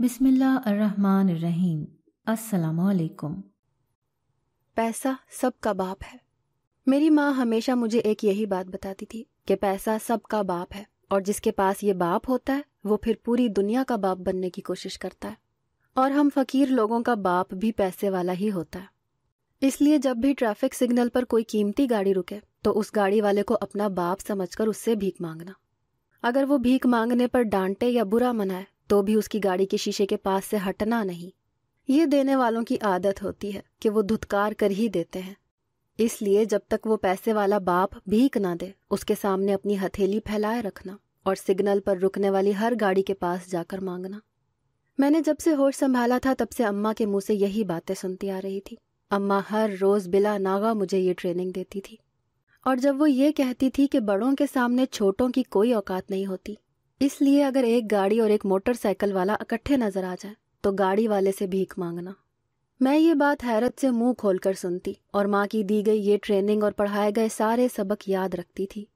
बिस्मिल्लाहमानीम अस्सलाम पैसा सबका बाप है मेरी माँ हमेशा मुझे एक यही बात बताती थी कि पैसा सबका बाप है और जिसके पास ये बाप होता है वो फिर पूरी दुनिया का बाप बनने की कोशिश करता है और हम फकीर लोगों का बाप भी पैसे वाला ही होता है इसलिए जब भी ट्रैफिक सिग्नल पर कोई कीमती गाड़ी रुके तो उस गाड़ी वाले को अपना बाप समझकर उससे भीख मांगना अगर वो भीख मांगने पर डांटे या बुरा मनाए तो भी उसकी गाड़ी के शीशे के पास से हटना नहीं ये देने वालों की आदत होती है कि वो धुतकार कर ही देते हैं इसलिए जब तक वो पैसे वाला बाप भीख ना दे उसके सामने अपनी हथेली फैलाए रखना और सिग्नल पर रुकने वाली हर गाड़ी के पास जाकर मांगना मैंने जब से होश संभाला था तब से अम्मा के मुंह से यही बातें सुनती आ रही थी अम्मा हर रोज बिला नागा मुझे ये ट्रेनिंग देती थी और जब वो ये कहती थी कि बड़ों के सामने छोटों की कोई औकात नहीं होती इसलिए अगर एक गाड़ी और एक मोटरसाइकिल वाला इकट्ठे नजर आ जाए तो गाड़ी वाले से भीख मांगना मैं ये बात हैरत से मुंह खोलकर सुनती और माँ की दी गई ये ट्रेनिंग और पढ़ाए गए सारे सबक याद रखती थी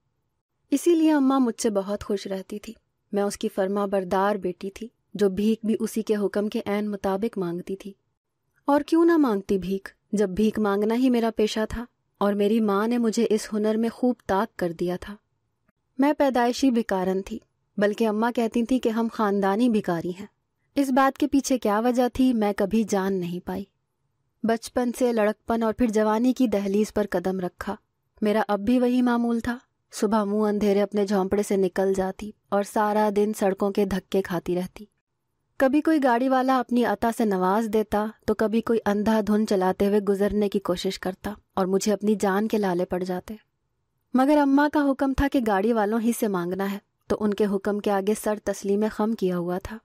इसीलिए अम्मा मुझसे बहुत खुश रहती थी मैं उसकी फर्मा बरदार बेटी थी जो भीख भी उसी के हुक्म के ऐन मुताबिक मांगती थी और क्यों ना मांगती भीख जब भीख मांगना ही मेरा पेशा था और मेरी माँ ने मुझे इस हुनर में खूब ताक कर दिया था मैं पैदाइशी भिकारन थी बल्कि अम्मा कहती थी कि हम खानदानी भिकारी हैं इस बात के पीछे क्या वजह थी मैं कभी जान नहीं पाई बचपन से लड़कपन और फिर जवानी की दहलीज पर कदम रखा मेरा अब भी वही मामूल था सुबह मुंह अंधेरे अपने झोंपड़े से निकल जाती और सारा दिन सड़कों के धक्के खाती रहती कभी कोई गाड़ी वाला अपनी अता से नवाज देता तो कभी कोई अंधा धुन चलाते हुए गुजरने की कोशिश करता और मुझे अपनी जान के लाले पड़ जाते मगर अम्मा का हुक्म था कि गाड़ी वालों ही से मांगना है तो उनके हुक्म के आगे सर तस्लीम खम किया हुआ था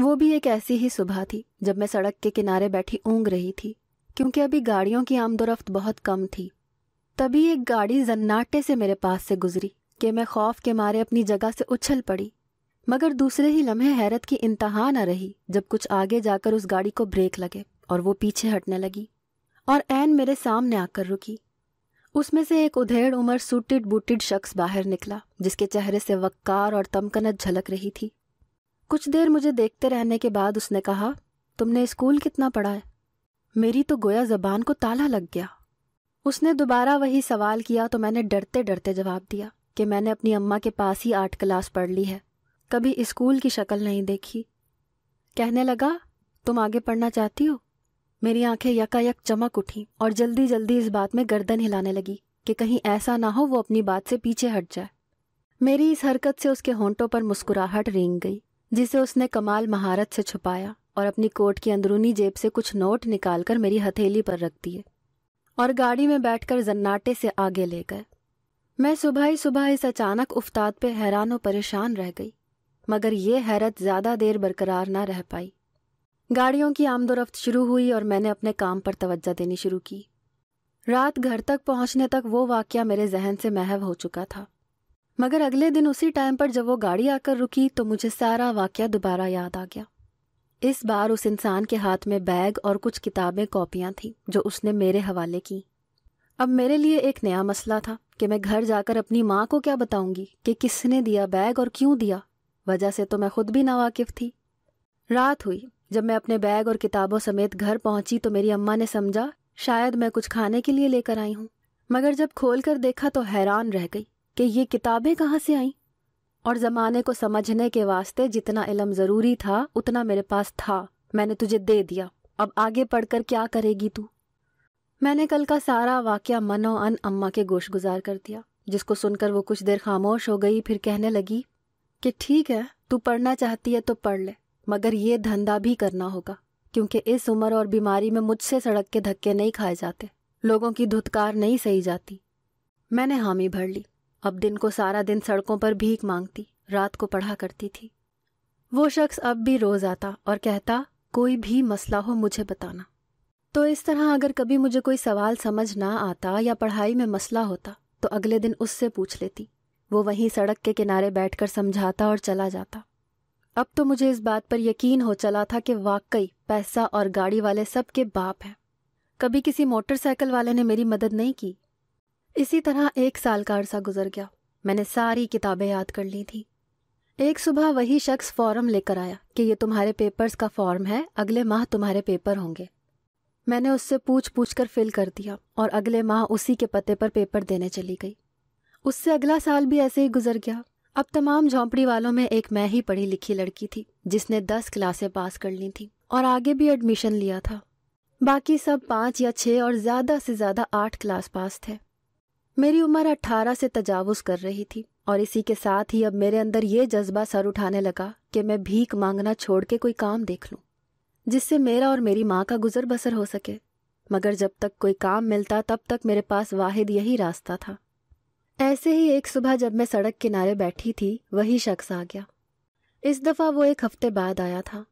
वो भी एक ऐसी ही सुबह थी जब मैं सड़क के किनारे बैठी ऊँग रही थी क्योंकि अभी गाड़ियों की आमदोरफ्त बहुत कम थी तभी एक गाड़ी जन्नाटे से मेरे पास से गुजरी कि मैं खौफ के मारे अपनी जगह से उछल पड़ी मगर दूसरे ही लम्हे हैरत की इंतहा न रही जब कुछ आगे जाकर उस गाड़ी को ब्रेक लगे और वो पीछे हटने लगी और एन मेरे सामने आकर रुकी उसमें से एक उधेड़ उमर सूटेड बूटेड शख्स बाहर निकला जिसके चेहरे से वक्कार और तमकनत झलक रही थी कुछ देर मुझे देखते रहने के बाद उसने कहा तुमने स्कूल कितना पढ़ा है मेरी तो गोया जबान को ताला लग गया उसने दोबारा वही सवाल किया तो मैंने डरते डरते जवाब दिया कि मैंने अपनी अम्मा के पास ही आठ क्लास पढ़ ली है कभी स्कूल की शक्ल नहीं देखी कहने लगा तुम आगे पढ़ना चाहती हो मेरी आंखें यकायक चमक उठी और जल्दी जल्दी इस बात में गर्दन हिलाने लगी कि कहीं ऐसा ना हो वो अपनी बात से पीछे हट जाए मेरी इस हरकत से उसके होंठों पर मुस्कुराहट रेंग गई जिसे उसने कमाल महारत से छुपाया और अपनी कोट की अंदरूनी जेब से कुछ नोट निकालकर मेरी हथेली पर रख दिए और गाड़ी में बैठकर जन्नाटे से आगे ले गए मैं सुबह ही सुबह इस अचानक उफ्ताद पे हैरान और परेशान रह गई मगर ये हैरत ज्यादा देर बरकरार ना रह पाई गाड़ियों की आमदोरफ्त शुरू हुई और मैंने अपने काम पर तवज्जा देनी शुरू की रात घर तक पहुंचने तक वो वाक्य मेरे जहन से महव हो चुका था मगर अगले दिन उसी टाइम पर जब वो गाड़ी आकर रुकी तो मुझे सारा वाक्य दोबारा याद आ गया इस बार उस इंसान के हाथ में बैग और कुछ किताबें कॉपियां थीं जो उसने मेरे हवाले की अब मेरे लिए एक नया मसला था कि मैं घर जाकर अपनी माँ को क्या बताऊंगी कि किसने दिया बैग और क्यों दिया वजह से तो मैं खुद भी नावाकिफ थी रात हुई जब मैं अपने बैग और किताबों समेत घर पहुंची तो मेरी अम्मा ने समझा शायद मैं कुछ खाने के लिए लेकर आई हूँ मगर जब खोल कर देखा तो हैरान रह गई कि ये किताबें कहाँ से आईं और ज़माने को समझने के वास्ते जितना इलम ज़रूरी था उतना मेरे पास था मैंने तुझे दे दिया अब आगे पढ़कर क्या करेगी तू मैंने कल का सारा वाक्य मनो अन अम्मा के गोश गुजार कर दिया जिसको सुनकर वो कुछ देर खामोश हो गई फिर कहने लगी कि ठीक है तू पढ़ना चाहती है तो पढ़ ले मगर ये धंधा भी करना होगा क्योंकि इस उम्र और बीमारी में मुझसे सड़क के धक्के नहीं खाए जाते लोगों की धुतकार नहीं सही जाती मैंने हामी भर ली अब दिन को सारा दिन सड़कों पर भीख मांगती रात को पढ़ा करती थी वो शख्स अब भी रोज आता और कहता कोई भी मसला हो मुझे बताना तो इस तरह अगर कभी मुझे कोई सवाल समझ ना आता या पढ़ाई में मसला होता तो अगले दिन उससे पूछ लेती वो वहीं सड़क के किनारे बैठकर समझाता और चला जाता अब तो मुझे इस बात पर यकीन हो चला था कि वाकई पैसा और गाड़ी वाले सबके बाप हैं कभी किसी मोटरसाइकिल वाले ने मेरी मदद नहीं की इसी तरह एक साल का अरसा गुजर गया मैंने सारी किताबें याद कर ली थी एक सुबह वही शख्स फॉर्म लेकर आया कि ये तुम्हारे पेपर्स का फॉर्म है अगले माह तुम्हारे पेपर होंगे मैंने उससे पूछ पूछ कर फिल कर दिया और अगले माह उसी के पते पर पेपर देने चली गई उससे अगला साल भी ऐसे ही गुजर गया अब तमाम झोंपड़ी वालों में एक मैं ही पढ़ी लिखी लड़की थी जिसने दस क्लासें पास कर ली थी और आगे भी एडमिशन लिया था बाकी सब पाँच या छः और ज़्यादा से ज़्यादा आठ क्लास पास थे मेरी उम्र अट्ठारह से तजावुज कर रही थी और इसी के साथ ही अब मेरे अंदर ये जज्बा सर उठाने लगा कि मैं भीख मांगना छोड़ के कोई काम देख लूँ जिससे मेरा और मेरी माँ का गुजर बसर हो सके मगर जब तक कोई काम मिलता तब तक मेरे पास वाहिद यही रास्ता था ऐसे ही एक सुबह जब मैं सड़क किनारे बैठी थी वही शख्स आ गया इस दफ़ा वो एक हफ्ते बाद आया था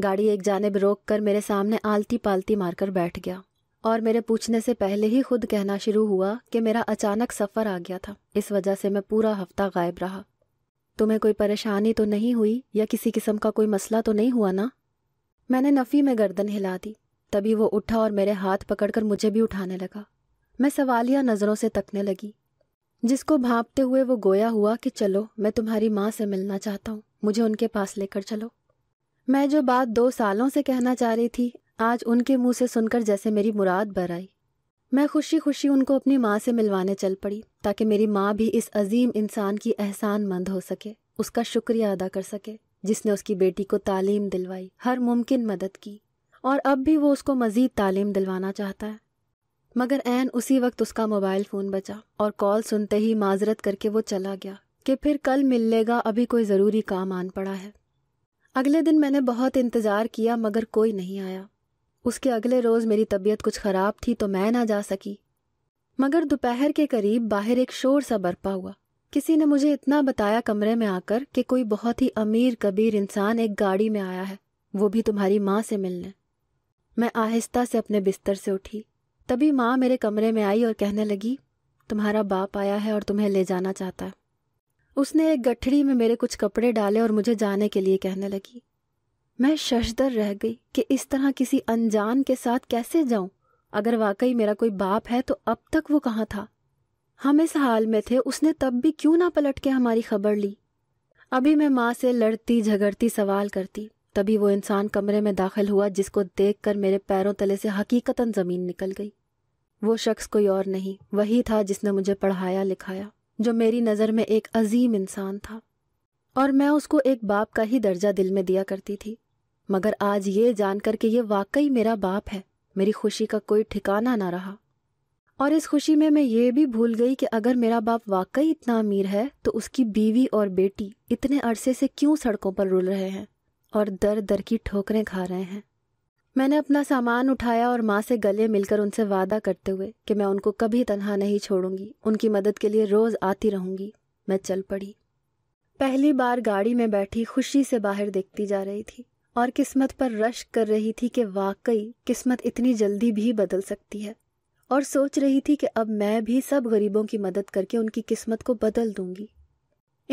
गाड़ी एक जानब रोक कर मेरे सामने आलती पालती मारकर बैठ गया और मेरे पूछने से पहले ही खुद कहना शुरू हुआ कि मेरा अचानक सफ़र आ गया था इस वजह से मैं पूरा हफ्ता गायब रहा तुम्हें कोई परेशानी तो नहीं हुई या किसी किस्म का कोई मसला तो नहीं हुआ ना मैंने नफ़ी में गर्दन हिला दी तभी वो उठा और मेरे हाथ पकड़कर मुझे भी उठाने लगा मैं सवालिया नज़रों से तकने लगी जिसको भापते हुए वो गोया हुआ कि चलो मैं तुम्हारी माँ से मिलना चाहता हूँ मुझे उनके पास लेकर चलो मैं जो बात दो सालों से कहना चाह रही थी आज उनके मुंह से सुनकर जैसे मेरी मुराद बर आई मैं खुशी खुशी उनको अपनी माँ से मिलवाने चल पड़ी ताकि मेरी माँ भी इस अजीम इंसान की एहसान मंद हो सके उसका शुक्रिया अदा कर सके जिसने उसकी बेटी को तालीम दिलवाई हर मुमकिन मदद की और अब भी वो उसको मज़ीद तालीम दिलवाना चाहता है मगर एन उसी वक्त उसका मोबाइल फ़ोन बचा और कॉल सुनते ही माजरत करके वो चला गया कि फिर कल मिल लेगा अभी कोई ज़रूरी काम आन पड़ा है अगले दिन मैंने बहुत इंतज़ार किया मगर कोई नहीं आया उसके अगले रोज़ मेरी तबीयत कुछ ख़राब थी तो मैं ना जा सकी मगर दोपहर के करीब बाहर एक शोर सा बरपा हुआ किसी ने मुझे इतना बताया कमरे में आकर कि कोई बहुत ही अमीर कबीर इंसान एक गाड़ी में आया है वो भी तुम्हारी माँ से मिलने मैं आहिस्ता से अपने बिस्तर से उठी तभी माँ मेरे कमरे में आई और कहने लगी तुम्हारा बाप आया है और तुम्हें ले जाना चाहता है उसने एक गठड़ी में मेरे कुछ कपड़े डाले और मुझे जाने के लिए कहने लगी मैं शशदर रह गई कि इस तरह किसी अनजान के साथ कैसे जाऊं अगर वाकई मेरा कोई बाप है तो अब तक वो कहाँ था हम इस हाल में थे उसने तब भी क्यों ना पलट के हमारी खबर ली अभी मैं माँ से लड़ती झगड़ती सवाल करती तभी वो इंसान कमरे में दाखिल हुआ जिसको देखकर मेरे पैरों तले से हकीकतन जमीन निकल गई वो शख्स कोई और नहीं वही था जिसने मुझे पढ़ाया लिखाया जो मेरी नज़र में एक अजीम इंसान था और मैं उसको एक बाप का ही दर्जा दिल में दिया करती थी मगर आज ये जानकर कि ये वाकई मेरा बाप है मेरी खुशी का कोई ठिकाना ना रहा और इस खुशी में मैं ये भी भूल गई कि अगर मेरा बाप वाकई इतना अमीर है तो उसकी बीवी और बेटी इतने अरसे से क्यों सड़कों पर रुल रहे हैं और दर दर की ठोकरें खा रहे हैं मैंने अपना सामान उठाया और माँ से गले मिलकर उनसे वादा करते हुए कि मैं उनको कभी तनहा नहीं छोड़ूंगी उनकी मदद के लिए रोज़ आती रहूंगी मैं चल पड़ी पहली बार गाड़ी में बैठी खुशी से बाहर देखती जा रही थी और किस्मत पर रश कर रही थी कि वाकई किस्मत इतनी जल्दी भी बदल सकती है और सोच रही थी कि अब मैं भी सब गरीबों की मदद करके उनकी किस्मत को बदल दूंगी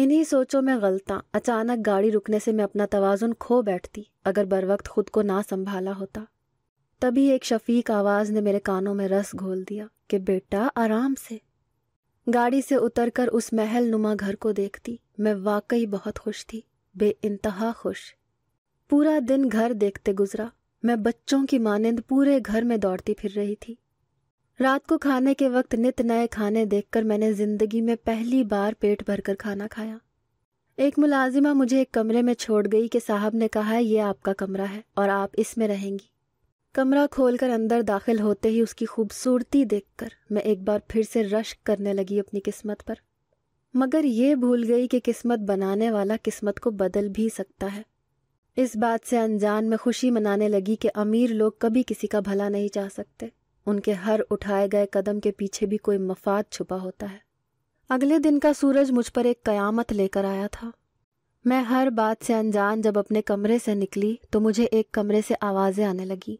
इन्हीं सोचों में गलता अचानक गाड़ी रुकने से मैं अपना तवाजुन खो बैठती अगर बर वक्त खुद को ना संभाला होता तभी एक शफीक आवाज़ ने मेरे कानों में रस घोल दिया कि बेटा आराम से गाड़ी से उतरकर उस महल नुमा घर को देखती मैं वाकई बहुत खुश थी बे इंतहा खुश पूरा दिन घर देखते गुजरा मैं बच्चों की मानंद पूरे घर में दौड़ती फिर रही थी रात को खाने के वक्त नित नए खाने देखकर मैंने जिंदगी में पहली बार पेट भरकर खाना खाया एक मुलाजिमा मुझे एक कमरे में छोड़ गई कि साहब ने कहा यह आपका कमरा है और आप इसमें रहेंगी कमरा खोलकर अंदर दाखिल होते ही उसकी खूबसूरती देखकर मैं एक बार फिर से रश्क करने लगी अपनी किस्मत पर मगर ये भूल गई कि किस्मत बनाने वाला किस्मत को बदल भी सकता है इस बात से अनजान में खुशी मनाने लगी कि अमीर लोग कभी किसी का भला नहीं चाह सकते उनके हर उठाए गए कदम के पीछे भी कोई मफाद छुपा होता है अगले दिन का सूरज मुझ पर एक कयामत लेकर आया था मैं हर बात से अनजान जब अपने कमरे से निकली तो मुझे एक कमरे से आवाज़ें आने लगी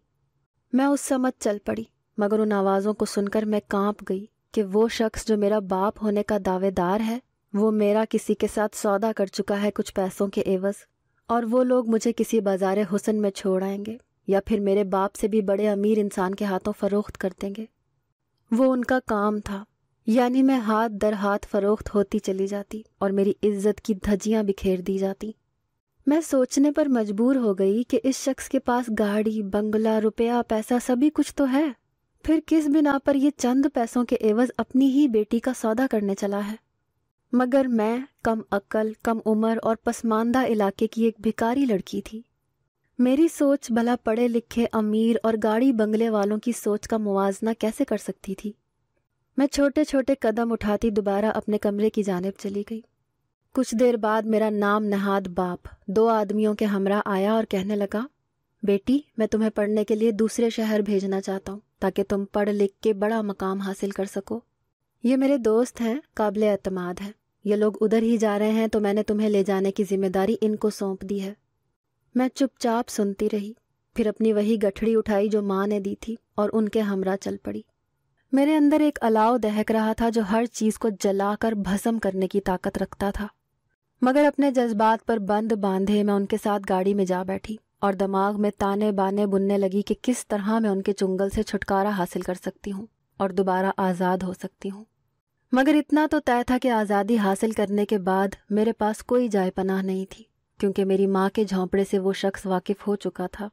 मैं उस समझ चल पड़ी मगर उन आवाज़ों को सुनकर मैं कांप गई कि वो शख्स जो मेरा बाप होने का दावेदार है वो मेरा किसी के साथ सौदा कर चुका है कुछ पैसों के एवज और वो लोग मुझे किसी बाजार हुसन में छोड़ आएंगे या फिर मेरे बाप से भी बड़े अमीर इंसान के हाथों फरोख्त कर देंगे वो उनका काम था यानी मैं हाथ दर हाथ फरोख्त होती चली जाती और मेरी इज्जत की धज्जियाँ बिखेर दी जाती मैं सोचने पर मजबूर हो गई कि इस शख्स के पास गाड़ी बंगला रुपया पैसा सभी कुछ तो है फिर किस बिना पर यह चंद पैसों के एवज अपनी ही बेटी का सौदा करने चला है मगर मैं कम अक्ल कम उम्र और पसमानदा इलाके की एक भिकारी लड़की थी मेरी सोच भला पढ़े लिखे अमीर और गाड़ी बंगले वालों की सोच का मुवजना कैसे कर सकती थी मैं छोटे छोटे कदम उठाती दोबारा अपने कमरे की जानब चली गई कुछ देर बाद मेरा नाम नहाद बाप दो आदमियों के हमरा आया और कहने लगा बेटी मैं तुम्हें पढ़ने के लिए दूसरे शहर भेजना चाहता हूँ ताकि तुम पढ़ लिख के बड़ा मकाम हासिल कर सको ये मेरे दोस्त हैं काबिल अतमाद हैं ये लोग उधर ही जा रहे हैं तो मैंने तुम्हें ले जाने की जिम्मेदारी इनको सौंप दी है मैं चुपचाप सुनती रही फिर अपनी वही गठड़ी उठाई जो माँ ने दी थी और उनके हमरा चल पड़ी मेरे अंदर एक अलाव दहक रहा था जो हर चीज को जलाकर भस्म करने की ताकत रखता था मगर अपने जज्बात पर बंद बांधे मैं उनके साथ गाड़ी में जा बैठी और दिमाग में ताने बाने बुनने लगी कि किस तरह मैं उनके चुंगल से छुटकारा हासिल कर सकती हूँ और दोबारा आज़ाद हो सकती हूँ मगर इतना तो तय था कि आज़ादी हासिल करने के बाद मेरे पास कोई जायपनाह नहीं थी क्योंकि मेरी माँ के झोंपड़े से वो शख्स वाकिफ हो चुका था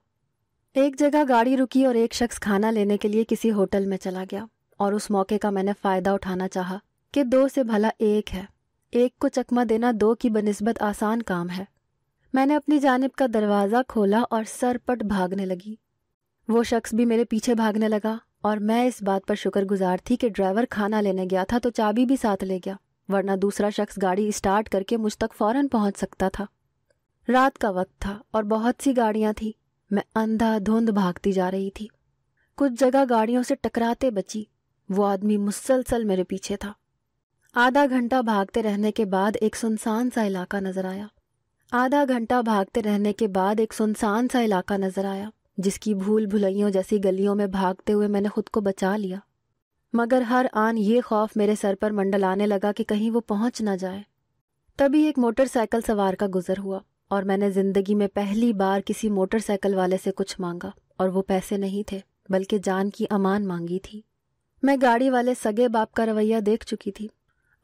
एक जगह गाड़ी रुकी और एक शख्स खाना लेने के लिए किसी होटल में चला गया और उस मौके का मैंने फ़ायदा उठाना चाहा कि दो से भला एक है एक को चकमा देना दो की बनस्बत आसान काम है मैंने अपनी जानब का दरवाज़ा खोला और सरपट भागने लगी वो शख्स भी मेरे पीछे भागने लगा और मैं इस बात पर शुक्रगुजार थी कि ड्राइवर खाना लेने गया था तो चाबी भी साथ ले गया वरना दूसरा शख्स गाड़ी स्टार्ट करके मुझ तक फ़ौरन पहुंच सकता था रात का वक्त था और बहुत सी गाड़ियां थी मैं अंधा धुंध भागती जा रही थी कुछ जगह गाड़ियों से टकराते बची वो आदमी मुसलसल मेरे पीछे था आधा घंटा भागते रहने के बाद एक सुनसान सा इलाका नजर आया आधा घंटा भागते रहने के बाद एक सुनसान सा इलाका नजर आया जिसकी भूल भुलैयों जैसी गलियों में भागते हुए मैंने खुद को बचा लिया मगर हर आन ये खौफ मेरे सर पर मंडलाने लगा कि कहीं वो पहुंच ना जाए तभी एक मोटरसाइकिल सवार का गुजर हुआ और मैंने ज़िंदगी में पहली बार किसी मोटरसाइकिल वाले से कुछ मांगा और वो पैसे नहीं थे बल्कि जान की अमान मांगी थी मैं गाड़ी वाले सगे बाप का रवैया देख चुकी थी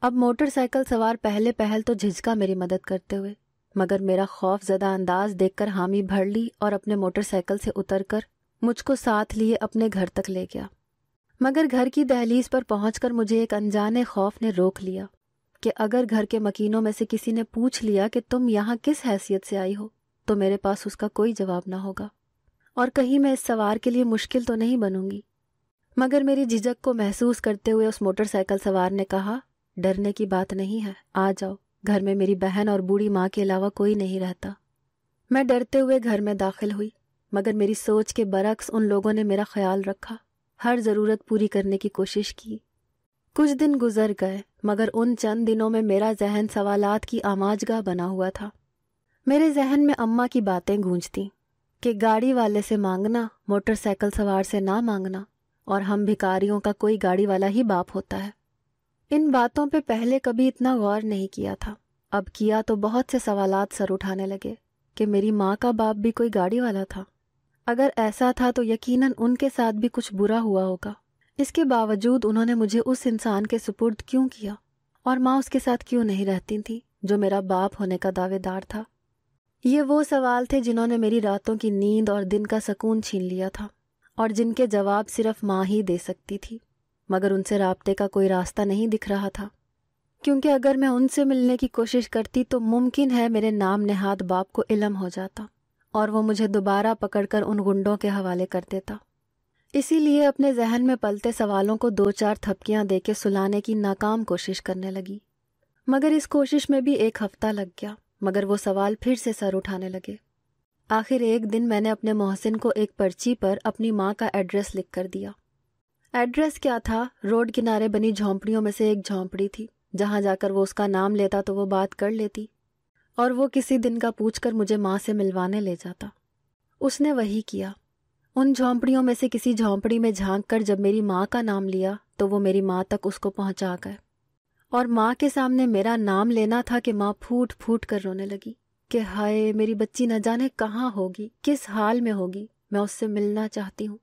अब मोटरसाइकिल सवार पहले पहल तो झिझका मेरी मदद करते हुए मगर मेरा खौफ ज्यादा अंदाज देखकर हामी भर ली और अपने मोटरसाइकिल से उतरकर मुझको साथ लिए अपने घर तक ले गया मगर घर की दहलीज पर पहुंचकर मुझे एक अनजाने खौफ ने रोक लिया कि अगर घर के मकीनों में से किसी ने पूछ लिया कि तुम यहाँ किस हैसियत से आई हो तो मेरे पास उसका कोई जवाब ना होगा और कहीं मैं इस सवार के लिए मुश्किल तो नहीं बनूंगी मगर मेरी झिझक को महसूस करते हुए उस मोटरसाइकिल सवार ने कहा डरने की बात नहीं है आ जाओ घर में मेरी बहन और बूढ़ी माँ के अलावा कोई नहीं रहता मैं डरते हुए घर में दाखिल हुई मगर मेरी सोच के बरक्स उन लोगों ने मेरा ख्याल रखा हर ज़रूरत पूरी करने की कोशिश की कुछ दिन गुजर गए मगर उन चंद दिनों में मेरा जहन सवालात की आमाजगा बना हुआ था मेरे जहन में अम्मा की बातें गूंजती कि गाड़ी वाले से मांगना मोटरसाइकिल सवार से ना मांगना और हम भिकारियों का कोई गाड़ी वाला ही बाप होता है इन बातों पे पहले कभी इतना गौर नहीं किया था अब किया तो बहुत से सवालात सर उठाने लगे कि मेरी माँ का बाप भी कोई गाड़ी वाला था अगर ऐसा था तो यकीनन उनके साथ भी कुछ बुरा हुआ होगा इसके बावजूद उन्होंने मुझे उस इंसान के सुपुर्द क्यों किया और माँ उसके साथ क्यों नहीं रहती थी जो मेरा बाप होने का दावेदार था ये वो सवाल थे जिन्होंने मेरी रातों की नींद और दिन का सुकून छीन लिया था और जिनके जवाब सिर्फ माँ ही दे सकती थी मगर उनसे रबते का कोई रास्ता नहीं दिख रहा था क्योंकि अगर मैं उनसे मिलने की कोशिश करती तो मुमकिन है मेरे नाम नेहाद बाप को इलम हो जाता और वो मुझे दोबारा पकड़कर उन गुंडों के हवाले कर देता इसीलिए अपने जहन में पलते सवालों को दो चार थपकियां देके सुलाने की नाकाम कोशिश करने लगी मगर इस कोशिश में भी एक हफ्ता लग गया मगर वो सवाल फिर से सर उठाने लगे आखिर एक दिन मैंने अपने मोहसिन को एक पर्ची पर अपनी माँ का एड्रेस लिख कर दिया एड्रेस क्या था रोड किनारे बनी झोंपड़ियों में से एक झोंपड़ी थी जहाँ जाकर वो उसका नाम लेता तो वो बात कर लेती और वो किसी दिन का पूछकर मुझे माँ से मिलवाने ले जाता उसने वही किया उन झोंपड़ियों में से किसी झोंपड़ी में झांक कर जब मेरी माँ का नाम लिया तो वो मेरी माँ तक उसको पहुंचा गए और माँ के सामने मेरा नाम लेना था कि माँ फूट फूट कर रोने लगी कि हाय मेरी बच्ची न जाने कहाँ होगी किस हाल में होगी मैं उससे मिलना चाहती हूँ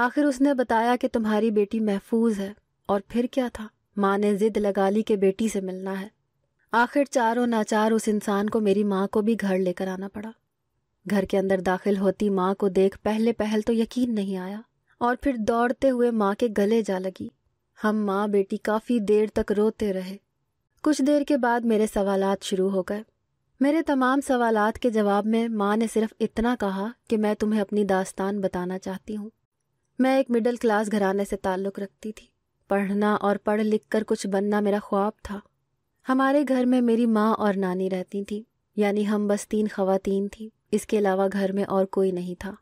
आखिर उसने बताया कि तुम्हारी बेटी महफूज है और फिर क्या था माँ ने जिद लगा ली कि बेटी से मिलना है आखिर चारों नाचार उस इंसान को मेरी माँ को भी घर लेकर आना पड़ा घर के अंदर दाखिल होती माँ को देख पहले पहल तो यकीन नहीं आया और फिर दौड़ते हुए माँ के गले जा लगी हम माँ बेटी काफ़ी देर तक रोते रहे कुछ देर के बाद मेरे सवाल शुरू हो गए मेरे तमाम सवाल के जवाब में माँ ने सिर्फ इतना कहा कि मैं तुम्हें अपनी दास्तान बताना चाहती हूँ मैं एक मिडिल क्लास घराने से ताल्लुक़ रखती थी पढ़ना और पढ़ लिख कर कुछ बनना मेरा ख्वाब था हमारे घर में मेरी माँ और नानी रहती थी यानी हम बस तीन खातन थी इसके अलावा घर में और कोई नहीं था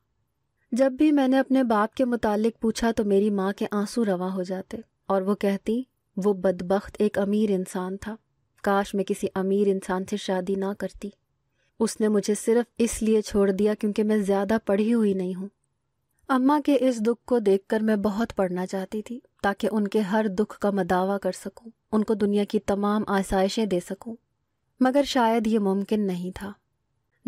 जब भी मैंने अपने बाप के मुतालिक पूछा तो मेरी माँ के आंसू रवा हो जाते और वो कहती वो बदबخت एक अमीर इंसान था काश मैं किसी अमीर इंसान से शादी ना करती उसने मुझे सिर्फ इसलिए छोड़ दिया क्योंकि मैं ज़्यादा पढ़ी हुई नहीं हूँ अम्मा के इस दुख को देखकर मैं बहुत पढ़ना चाहती थी ताकि उनके हर दुख का मदावा कर सकूं, उनको दुनिया की तमाम आसाइशें दे सकूं। मगर शायद ये मुमकिन नहीं था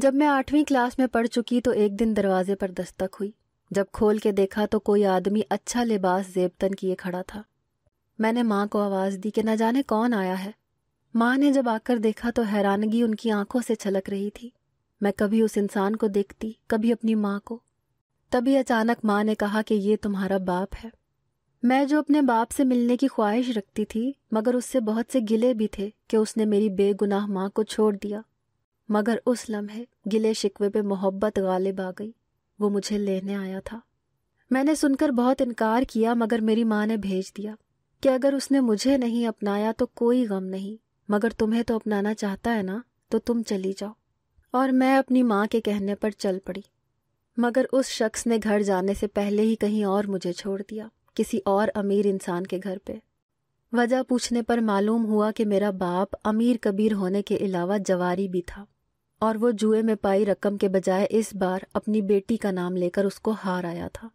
जब मैं आठवीं क्लास में पढ़ चुकी तो एक दिन दरवाजे पर दस्तक हुई जब खोल के देखा तो कोई आदमी अच्छा लिबास जेबतन किए खड़ा था मैंने माँ को आवाज़ दी कि न जाने कौन आया है माँ ने जब आकर देखा तो हैरानगी उनकी आंखों से छलक रही थी मैं कभी उस इंसान को देखती कभी अपनी माँ को तभी अचानक माँ ने कहा कि ये तुम्हारा बाप है मैं जो अपने बाप से मिलने की ख्वाहिश रखती थी मगर उससे बहुत से गिले भी थे कि उसने मेरी बेगुनाह माँ को छोड़ दिया मगर उस लम्हे गिले शिकवे पे मोहब्बत गालिब आ गई वो मुझे लेने आया था मैंने सुनकर बहुत इनकार किया मगर मेरी माँ ने भेज दिया कि अगर उसने मुझे नहीं अपनाया तो कोई गम नहीं मगर तुम्हें तो अपनाना चाहता है ना तो तुम चली जाओ और मैं अपनी माँ के कहने पर चल पड़ी मगर उस शख्स ने घर जाने से पहले ही कहीं और मुझे छोड़ दिया किसी और अमीर इंसान के घर पे वजह पूछने पर मालूम हुआ कि मेरा बाप अमीर कबीर होने के अलावा जवारी भी था और वो जुए में पाई रकम के बजाय इस बार अपनी बेटी का नाम लेकर उसको हार आया था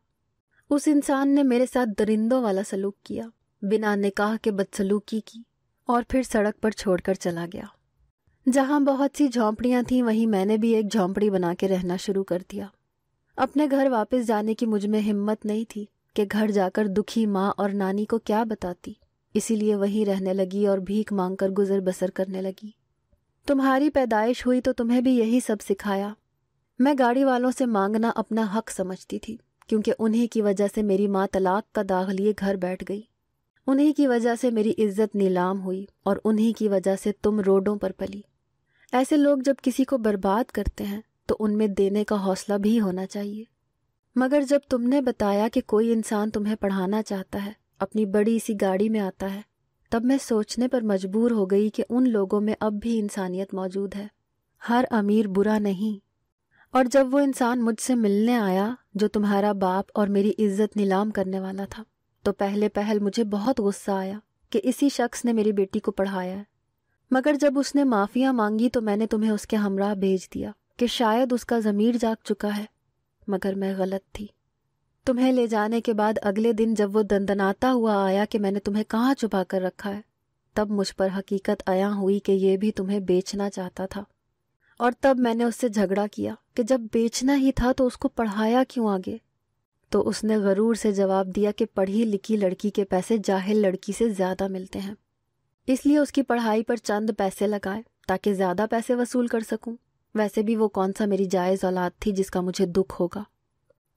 उस इंसान ने मेरे साथ दरिंदों वाला सलूक किया बिना निकाह के बदसलूकी की और फिर सड़क पर छोड़कर चला गया जहाँ बहुत सी झोंपड़ियाँ थीं वहीं मैंने भी एक झोंपड़ी बना के रहना शुरू कर दिया अपने घर वापस जाने की मुझ में हिम्मत नहीं थी कि घर जाकर दुखी माँ और नानी को क्या बताती इसीलिए वहीं रहने लगी और भीख मांगकर गुजर बसर करने लगी तुम्हारी पैदाइश हुई तो तुम्हें भी यही सब सिखाया मैं गाड़ी वालों से मांगना अपना हक समझती थी क्योंकि उन्हीं की वजह से मेरी माँ तलाक का दाग लिए घर बैठ गई उन्हीं की वजह से मेरी इज्जत नीलाम हुई और उन्हीं की वजह से तुम रोडों पर पली ऐसे लोग जब किसी को बर्बाद करते हैं तो उनमें देने का हौसला भी होना चाहिए मगर जब तुमने बताया कि कोई इंसान तुम्हें पढ़ाना चाहता है अपनी बड़ी सी गाड़ी में आता है तब मैं सोचने पर मजबूर हो गई कि उन लोगों में अब भी इंसानियत मौजूद है हर अमीर बुरा नहीं और जब वो इंसान मुझसे मिलने आया जो तुम्हारा बाप और मेरी इज्जत नीलाम करने वाला था तो पहले पहल मुझे बहुत गुस्सा आया कि इसी शख्स ने मेरी बेटी को पढ़ाया है मगर जब उसने माफ़िया मांगी तो मैंने तुम्हें उसके हमराह भेज दिया कि शायद उसका ज़मीर जाग चुका है मगर मैं गलत थी तुम्हें ले जाने के बाद अगले दिन जब वो दंदनाता हुआ आया कि मैंने तुम्हें कहाँ छुपा कर रखा है तब मुझ पर हकीकत आया हुई कि ये भी तुम्हें बेचना चाहता था और तब मैंने उससे झगड़ा किया कि जब बेचना ही था तो उसको पढ़ाया क्यों आगे तो उसने गरूर से जवाब दिया कि पढ़ी लिखी लड़की के पैसे जाहिल लड़की से ज़्यादा मिलते हैं इसलिए उसकी पढ़ाई पर चंद पैसे लगाए ताकि ज़्यादा पैसे वसूल कर सकूं वैसे भी वो कौन सा मेरी जायज़ औलाद थी जिसका मुझे दुख होगा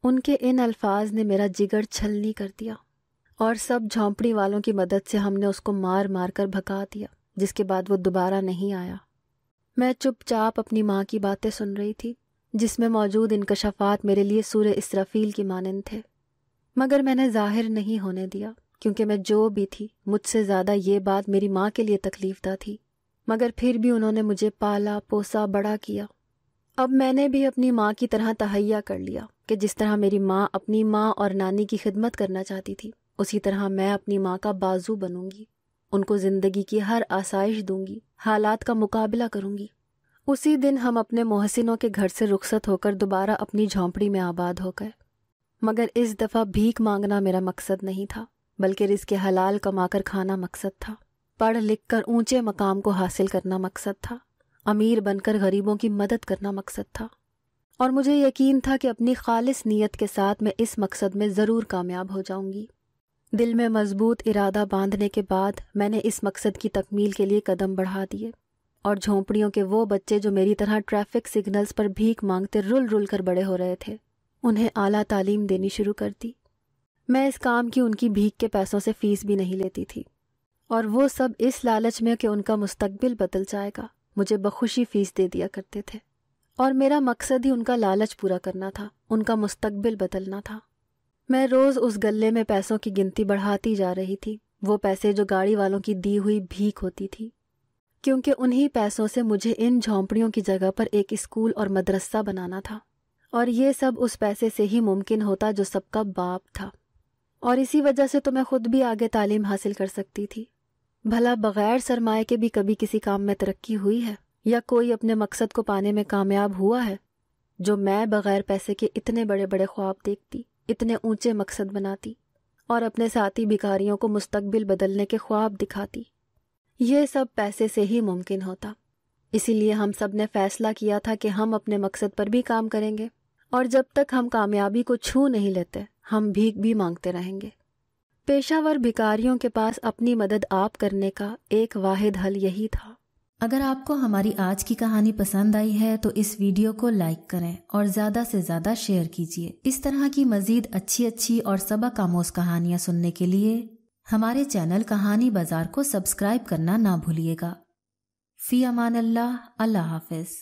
उनके इन अल्फाज ने मेरा जिगर छलनी कर दिया और सब झोंपड़ी वालों की मदद से हमने उसको मार मार कर भगा दिया जिसके बाद वो दोबारा नहीं आया मैं चुपचाप अपनी माँ की बातें सुन रही थी जिसमें मौजूद इनकशफात मेरे लिए सूर्य इसराफील की मानंद थे मगर मैंने जाहिर नहीं होने दिया क्योंकि मैं जो भी थी मुझसे ज़्यादा ये बात मेरी माँ के लिए तकलीफदा थी मगर फिर भी उन्होंने मुझे पाला पोसा बड़ा किया अब मैंने भी अपनी माँ की तरह तहैया कर लिया कि जिस तरह मेरी माँ अपनी माँ और नानी की खिदमत करना चाहती थी उसी तरह मैं अपनी माँ का बाजू बनूंगी उनको ज़िंदगी की हर आसाइश दूंगी हालात का मुकाबला करूंगी उसी दिन हम अपने मोहसिनों के घर से रुखसत होकर दोबारा अपनी झोंपड़ी में आबाद हो गए मगर इस दफ़ा भीख मांगना मेरा मकसद नहीं था बल्कि रिस्क हलाल कमाकर खाना मकसद था पढ़ लिख कर ऊंचे मकाम को हासिल करना मकसद था अमीर बनकर गरीबों की मदद करना मकसद था और मुझे यकीन था कि अपनी खालिस नीयत के साथ मैं इस मकसद में ज़रूर कामयाब हो जाऊंगी दिल में मजबूत इरादा बांधने के बाद मैंने इस मकसद की तकमील के लिए कदम बढ़ा दिए और झोंपड़ियों के वो बच्चे जो मेरी तरह ट्रैफिक सिग्नल्स पर भीख मांगते रुल रुल कर बड़े हो रहे थे उन्हें आला तालीम देनी शुरू कर दी मैं इस काम की उनकी भीख के पैसों से फीस भी नहीं लेती थी और वो सब इस लालच में कि उनका मुस्तबिल बदल जाएगा मुझे बखुशी फीस दे दिया करते थे और मेरा मकसद ही उनका लालच पूरा करना था उनका मुस्तकबिल बदलना था मैं रोज़ उस गले में पैसों की गिनती बढ़ाती जा रही थी वो पैसे जो गाड़ी वालों की दी हुई भीख होती थी क्योंकि उन्हीं पैसों से मुझे इन झोंपड़ियों की जगह पर एक स्कूल और मदरसा बनाना था और ये सब उस पैसे से ही मुमकिन होता जो सबका बाप था और इसी वजह से तो मैं खुद भी आगे तालीम हासिल कर सकती थी भला बगैर सरमाए के भी कभी किसी काम में तरक्की हुई है या कोई अपने मकसद को पाने में कामयाब हुआ है जो मैं बगैर पैसे के इतने बड़े बड़े ख्वाब देखती इतने ऊंचे मकसद बनाती और अपने साथी भिखारियों को मुस्तबिल बदलने के ख्वाब दिखाती ये सब पैसे से ही मुमकिन होता इसीलिए हम सब ने फैसला किया था कि हम अपने मकसद पर भी काम करेंगे और जब तक हम कामयाबी को छू नहीं लेते हम भीख भी मांगते रहेंगे पेशावर भिकारियों के पास अपनी मदद आप करने का एक वाहिद हल यही था अगर आपको हमारी आज की कहानी पसंद आई है तो इस वीडियो को लाइक करें और ज़्यादा से ज़्यादा शेयर कीजिए इस तरह की मज़ीद अच्छी अच्छी और सबक आमोज कहानियाँ सुनने के लिए हमारे चैनल कहानी बाज़ार को सब्सक्राइब करना ना भूलिएगा फ़ी अमान अल्लाह अल्लाह हाफिज़